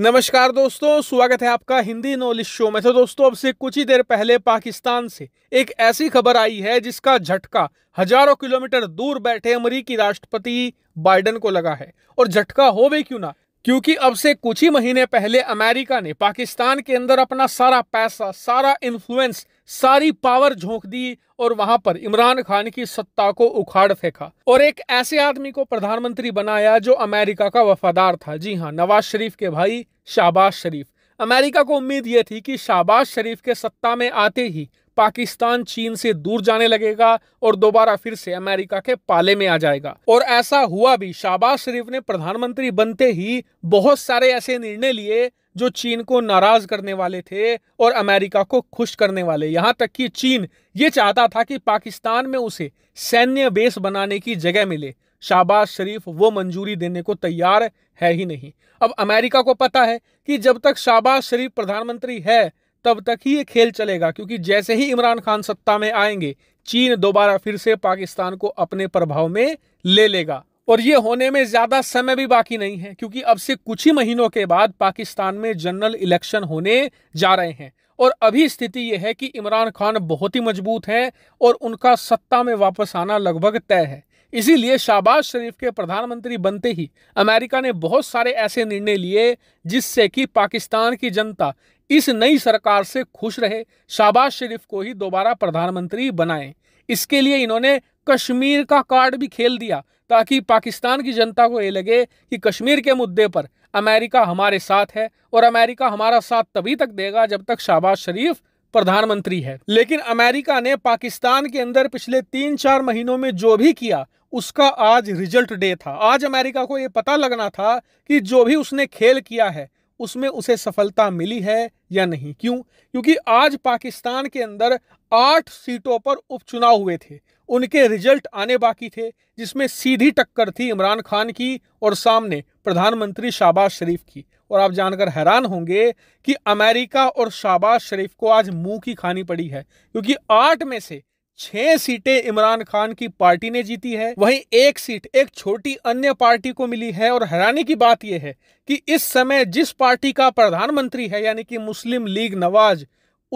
नमस्कार दोस्तों स्वागत है आपका हिंदी नॉलेज शो में तो दोस्तों अब से कुछ ही देर पहले पाकिस्तान से एक ऐसी खबर आई है जिसका झटका हजारों किलोमीटर दूर बैठे अमरीकी राष्ट्रपति बाइडन को लगा है और झटका हो भी क्यों ना क्योंकि अब से कुछ ही महीने पहले अमेरिका ने पाकिस्तान के अंदर अपना सारा पैसा सारा इन्फ्लुएंस सारी पावर झोंक दी और वहां पर इमरान खान की सत्ता को उखाड़ फेंका और एक ऐसे आदमी को प्रधानमंत्री बनाया जो अमेरिका का वफादार था जी हाँ नवाज शरीफ के भाई शाहबाज शरीफ अमेरिका को उम्मीद ये थी कि शाहबाज शरीफ के सत्ता में आते ही पाकिस्तान चीन से दूर जाने लगेगा और दोबारा फिर से अमेरिका के पाले में आ जाएगा और ऐसा हुआ भी शाहबाज शरीफ ने प्रधानमंत्री बनते ही बहुत सारे ऐसे निर्णय लिए जो चीन को नाराज करने वाले थे और अमेरिका को खुश करने वाले यहाँ तक कि चीन ये चाहता था कि पाकिस्तान में उसे सैन्य बेस बनाने की जगह मिले शाहबाज शरीफ वो मंजूरी देने को तैयार है ही नहीं अब अमेरिका को पता है कि जब तक शाहबाज शरीफ प्रधानमंत्री है तब तक ही ये खेल चलेगा क्योंकि जैसे ही इमरान खान सत्ता में आएंगे चीन दोबारा फिर से पाकिस्तान को अपने प्रभाव में ले लेगा और ये होने में ज़्यादा समय भी बाकी नहीं है क्योंकि अब से कुछ ही महीनों के बाद पाकिस्तान में जनरल इलेक्शन होने जा रहे हैं और अभी स्थिति यह है कि इमरान खान बहुत ही मजबूत हैं और उनका सत्ता में वापस आना लगभग तय है इसीलिए शाहबाज शरीफ के प्रधानमंत्री बनते ही अमेरिका ने बहुत सारे ऐसे निर्णय लिए जिससे कि पाकिस्तान की जनता इस नई सरकार से खुश रहे शाहबाज शरीफ को ही दोबारा प्रधानमंत्री बनाएं इसके लिए इन्होंने कश्मीर का कार्ड भी खेल दिया ताकि पाकिस्तान की जनता को ये लगे कि कश्मीर के मुद्दे पर अमेरिका हमारे साथ है और अमेरिका हमारा साथ तभी तक देगा जब तक शाहबाज शरीफ प्रधानमंत्री है लेकिन अमेरिका ने पाकिस्तान के अंदर पिछले तीन चार महीनों में जो भी किया उसका आज रिजल्ट डे था आज अमेरिका को ये पता लगना था कि जो भी उसने खेल किया है उसमें उसे सफलता मिली है या नहीं क्यों क्योंकि आज पाकिस्तान के अंदर आठ सीटों पर उपचुनाव हुए थे उनके रिजल्ट आने बाकी थे जिसमें सीधी टक्कर थी इमरान खान की और सामने प्रधानमंत्री शाहबाज शरीफ की और आप जानकर हैरान होंगे कि अमेरिका और शाहबाज शरीफ को आज मुंह की खानी पड़ी है क्योंकि आठ में से छह सीटें इमरान खान की पार्टी ने जीती है वहीं एक सीट एक छोटी अन्य पार्टी को मिली है और हैरानी की बात यह है कि इस समय जिस पार्टी का प्रधानमंत्री है यानी कि मुस्लिम लीग नवाज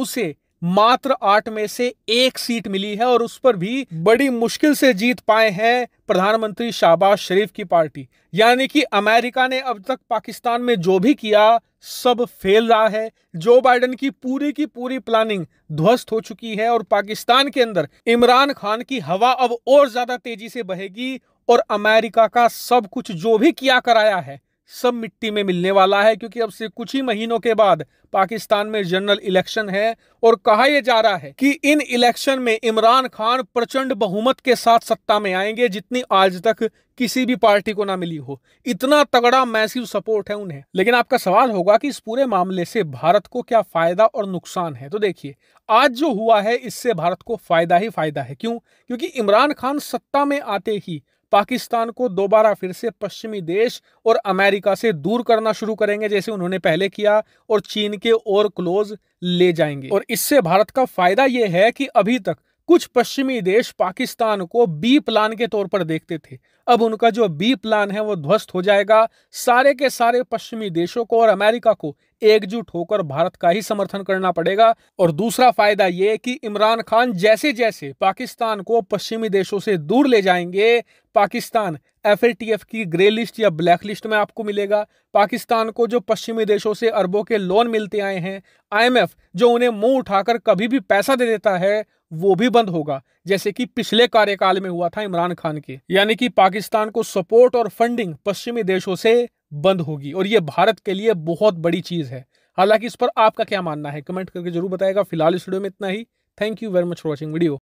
उसे मात्र आठ में से एक सीट मिली है और उस पर भी बड़ी मुश्किल से जीत पाए हैं प्रधानमंत्री शाहबाज शरीफ की पार्टी यानी कि अमेरिका ने अब तक पाकिस्तान में जो भी किया सब फेल रहा है जो बाइडन की पूरी की पूरी प्लानिंग ध्वस्त हो चुकी है और पाकिस्तान के अंदर इमरान खान की हवा अब और ज्यादा तेजी से बहेगी और अमेरिका का सब कुछ जो भी किया कराया है सब मिट्टी में मिलने वाला है क्योंकि अब से कुछ ही महीनों के बाद पाकिस्तान में जनरल इलेक्शन है और कहा यह जा रहा है कि इन इलेक्शन में इमरान खान प्रचंड बहुमत के साथ सत्ता में आएंगे जितनी आज तक किसी भी पार्टी को ना मिली हो इतना तगड़ा मैसिव सपोर्ट है उन्हें लेकिन आपका सवाल होगा कि इस पूरे मामले से भारत को क्या फायदा और नुकसान है तो देखिए आज जो हुआ है इससे भारत को फायदा ही फायदा है क्यों क्योंकि इमरान खान सत्ता में आते ही पाकिस्तान को दोबारा फिर से पश्चिमी देश और अमेरिका से दूर करना शुरू करेंगे जैसे उन्होंने पहले किया और चीन के और क्लोज ले जाएंगे और इससे भारत का फायदा यह है कि अभी तक कुछ पश्चिमी देश पाकिस्तान को बी प्लान के तौर पर देखते थे अब उनका जो बी प्लान है वो ध्वस्त हो जाएगा सारे के सारे पश्चिमी देशों को और अमेरिका को एकजुट होकर भारत का ही समर्थन करना पड़ेगा और दूसरा फायदा ये कि इमरान खान जैसे जैसे पाकिस्तान को पश्चिमी देशों से दूर ले जाएंगे पाकिस्तान एफ की ग्रे लिस्ट या ब्लैक लिस्ट में आपको मिलेगा पाकिस्तान को जो पश्चिमी देशों से अरबों के लोन मिलते आए हैं आईएमएफ जो उन्हें मुंह उठाकर कभी भी पैसा दे देता है वो भी बंद होगा जैसे कि पिछले कार्यकाल में हुआ था इमरान खान के यानी कि पाकिस्तान को सपोर्ट और फंडिंग पश्चिमी देशों से बंद होगी और ये भारत के लिए बहुत बड़ी चीज़ है हालांकि इस पर आपका क्या मानना है कमेंट करके जरूर बताएगा फिलहाल इस वीडियो में इतना ही thank you very much for watching video